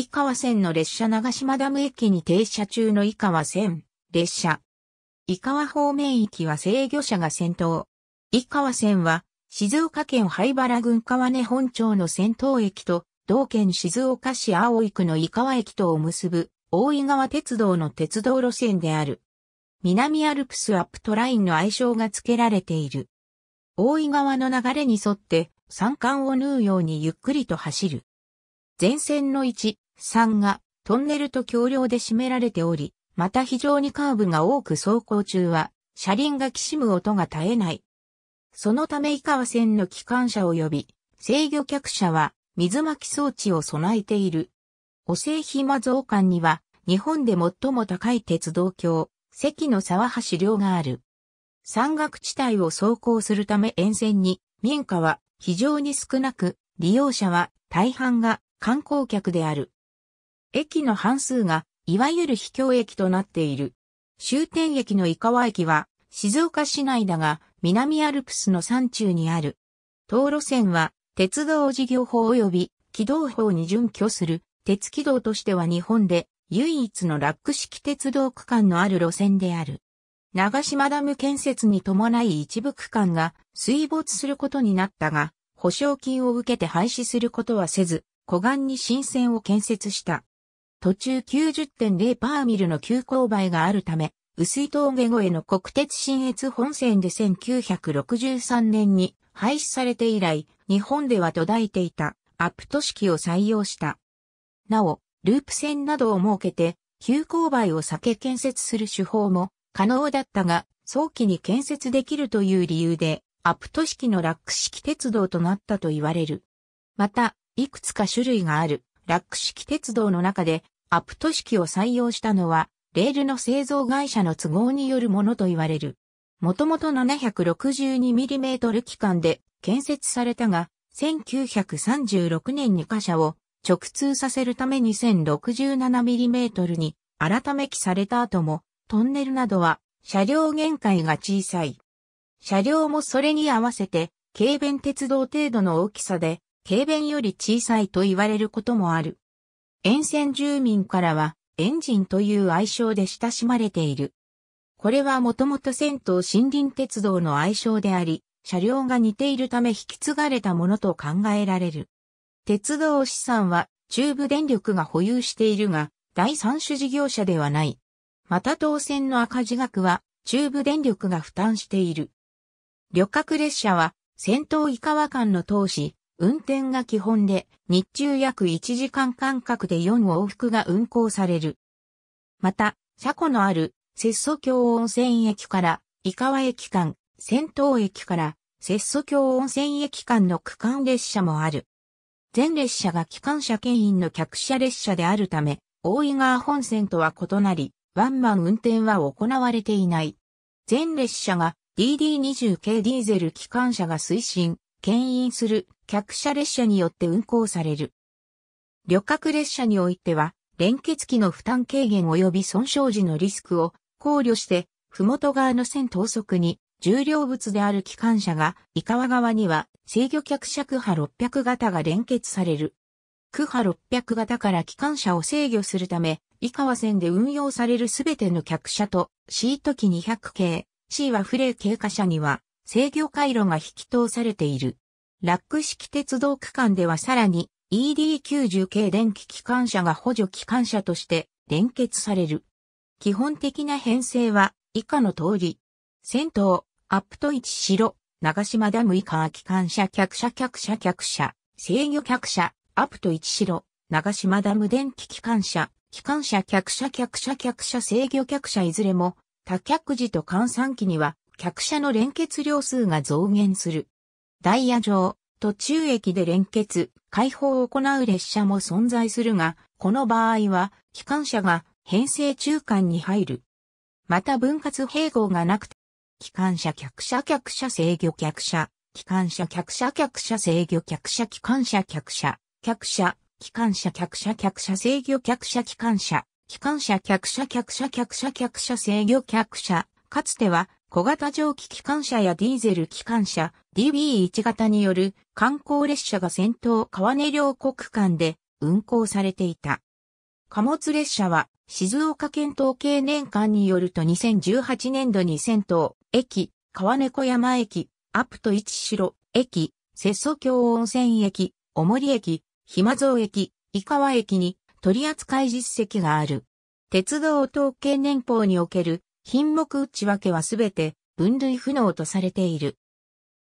井川線の列車長島ダム駅に停車中の井川線、列車。井川方面きは制御車が先頭。井川線は、静岡県灰原郡川根本町の先頭駅と、同県静岡市葵区の井川駅とを結ぶ、大井川鉄道の鉄道路線である。南アルプスアップトラインの愛称が付けられている。大井川の流れに沿って、山間を縫うようにゆっくりと走る。前線の1、3がトンネルと橋梁で占められており、また非常にカーブが多く走行中は、車輪がきしむ音が絶えない。そのため井川線の機関車及び制御客車は水巻き装置を備えている。お製暇増館には日本で最も高い鉄道橋、関の沢橋梁がある。山岳地帯を走行するため沿線に民家は非常に少なく、利用者は大半が観光客である。駅の半数が、いわゆる秘境駅となっている。終点駅の井川駅は、静岡市内だが、南アルプスの山中にある。当路線は、鉄道事業法及び、軌道法に準拠する、鉄軌道としては日本で、唯一のラック式鉄道区間のある路線である。長島ダム建設に伴い一部区間が水没することになったが、保証金を受けて廃止することはせず、湖岸に新線を建設した。途中90.0パーミルの急勾配があるため、薄い峠越えの国鉄新越本線で1963年に廃止されて以来、日本では途絶えていたアップ都式を採用した。なお、ループ線などを設けて、急勾配を避け建設する手法も可能だったが、早期に建設できるという理由で、アップ都式のラック式鉄道となったと言われる。また、いくつか種類がある。ラック式鉄道の中でアプト式を採用したのは、レールの製造会社の都合によるものと言われる。もともと 762mm 機関で建設されたが、1936年に貨車を直通させるために0 6 7 m m に改め機された後も、トンネルなどは車両限界が小さい。車両もそれに合わせて、軽便鉄道程度の大きさで軽便より小さいと言われることもある。沿線住民からは、エンジンという愛称で親しまれている。これはもともと銭湯森林鉄道の愛称であり、車両が似ているため引き継がれたものと考えられる。鉄道資産は中部電力が保有しているが、第三種事業者ではない。また当選の赤字額は中部電力が負担している。旅客列車は、戦闘井川間の当時、運転が基本で、日中約1時間間隔で4往復が運行される。また、車庫のある、節祖橋温泉駅から、井川駅間、仙洞駅から、節祖橋温泉駅間の区間列車もある。全列車が機関車牽引の客車列車であるため、大井川本線とは異なり、ワンマン運転は行われていない。全列車が DD20 系ディーゼル機関車が推進、牽引する客車列車によって運行される。旅客列車においては、連結機の負担軽減及び損傷時のリスクを考慮して、麓側の線等速に重量物である機関車が、井川側には制御客車区波600型が連結される。区波600型から機関車を制御するため、井川線で運用されるすべての客車と、シート機200系、C はフレー経過車には、制御回路が引き通されている。ラック式鉄道区間ではさらに ED90 系電気機関車が補助機関車として連結される。基本的な編成は以下の通り。先頭、アップと一白、長島ダム以下機関車客車客車客車、制御客車、アップと一白、長島ダム電気機関車、機関車客車客車客車制御客車いずれも、多客時と換算期には客車の連結量数が増減する。ダイヤ上、途中駅で連結、開放を行う列車も存在するが、この場合は、機関車が編成中間に入る。また分割併合がなくて、機関車客車客車制御客車、機関車客車客車制御客車機関車客車、客車、機関車客車客車制御客車機関車、機関車客車客車客車客車制御客車、かつては小型蒸気機関車やディーゼル機関車 DB1 型による観光列車が先頭川根両国間で運行されていた。貨物列車は静岡県統計年間によると2018年度に先頭駅、川根小山駅、アプト市城駅、瀬蘇京温泉駅、小森駅、ひまぞう駅、井川駅に取扱実績がある。鉄道統計年報における品目内訳はすべて分類不能とされている。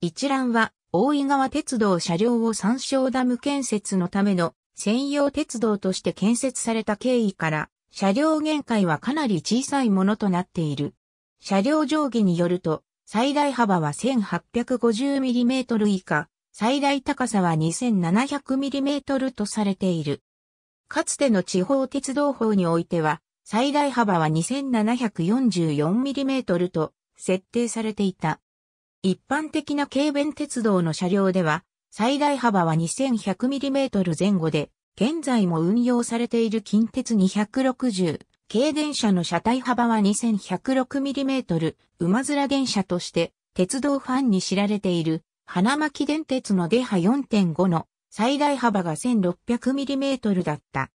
一覧は大井川鉄道車両を参照。ダム建設のための専用鉄道として建設された経緯から車両限界はかなり小さいものとなっている。車両定下によると最大幅は 1850mm 以下、最大高さは 2700mm とされている。かつての地方鉄道法においては、最大幅は 2744mm と設定されていた。一般的な軽便鉄道の車両では、最大幅は 2100mm 前後で、現在も運用されている近鉄260、軽電車の車体幅は 2106mm、馬面電車として、鉄道ファンに知られている、花巻電鉄のデハ4.5の最大幅が 1600mm だった。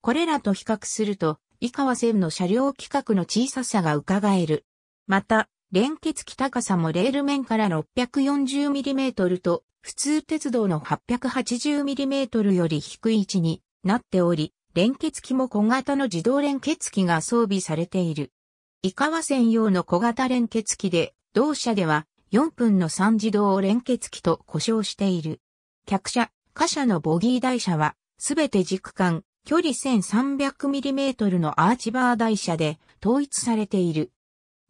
これらと比較すると、井川線の車両規格の小ささが伺える。また、連結機高さもレール面から 640mm と、普通鉄道の 880mm より低い位置になっており、連結機も小型の自動連結機が装備されている。井川線用の小型連結機で、同社では4分の3自動連結機と呼称している。客車、貨車のボギー台車は、すべて軸間、距離 1300mm のアーチバー台車で統一されている。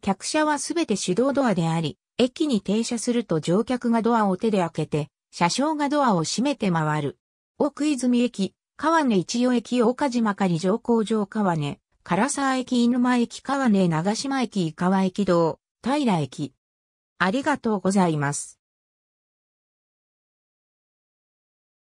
客車はすべて手動ドアであり、駅に停車すると乗客がドアを手で開けて、車掌がドアを閉めて回る。奥泉駅、川根一代駅岡島狩上工場川根、唐沢駅犬間駅川根長島駅井川駅道、平駅。ありがとうございます。